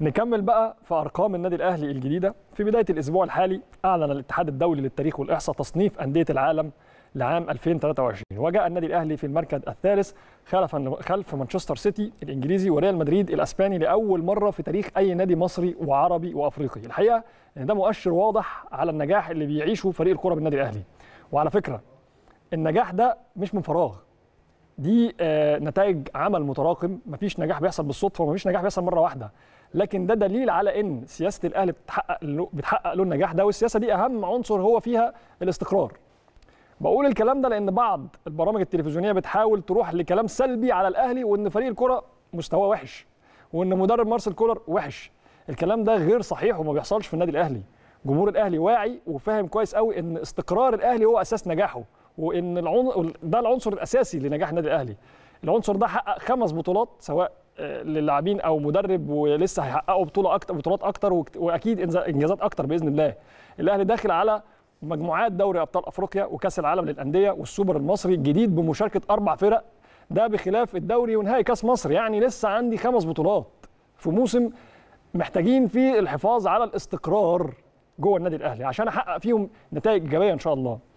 نكمل بقى في ارقام النادي الاهلي الجديده في بدايه الاسبوع الحالي اعلن الاتحاد الدولي للتاريخ والاحصاء تصنيف انديه العالم لعام 2023 وجاء النادي الاهلي في المركز الثالث خلف خلف مانشستر سيتي الانجليزي وريال مدريد الاسباني لاول مره في تاريخ اي نادي مصري وعربي وافريقي الحقيقه ان ده مؤشر واضح على النجاح اللي بيعيشه فريق الكره بالنادي الاهلي وعلى فكره النجاح ده مش من فراغ دي آه، نتائج عمل متراكم مفيش نجاح بيحصل بالصدفه ومفيش نجاح بيحصل مره واحده لكن ده دليل على ان سياسه الاهلي بتحقق بتحقق له النجاح ده والسياسه دي اهم عنصر هو فيها الاستقرار بقول الكلام ده لان بعض البرامج التلفزيونيه بتحاول تروح لكلام سلبي على الاهلي وان فريق الكره مستواه وحش وان مدرب مارسيل كولر وحش الكلام ده غير صحيح وما بيحصلش في النادي الاهلي جمهور الاهلي واعي وفاهم كويس قوي ان استقرار الاهلي هو اساس نجاحه وان العن... ده العنصر الاساسي لنجاح النادي الاهلي العنصر ده حقق خمس بطولات سواء للاعبين او مدرب ولسه هيحققوا بطوله اكتر بطولات اكتر واكيد انجازات اكتر باذن الله الاهلي داخل على مجموعات دوري ابطال افريقيا وكاس العالم للانديه والسوبر المصري الجديد بمشاركه اربع فرق ده بخلاف الدوري ونهائي كاس مصر يعني لسه عندي خمس بطولات في موسم محتاجين فيه الحفاظ على الاستقرار جوه النادي الاهلي عشان احقق فيهم نتائج ايجابيه ان شاء الله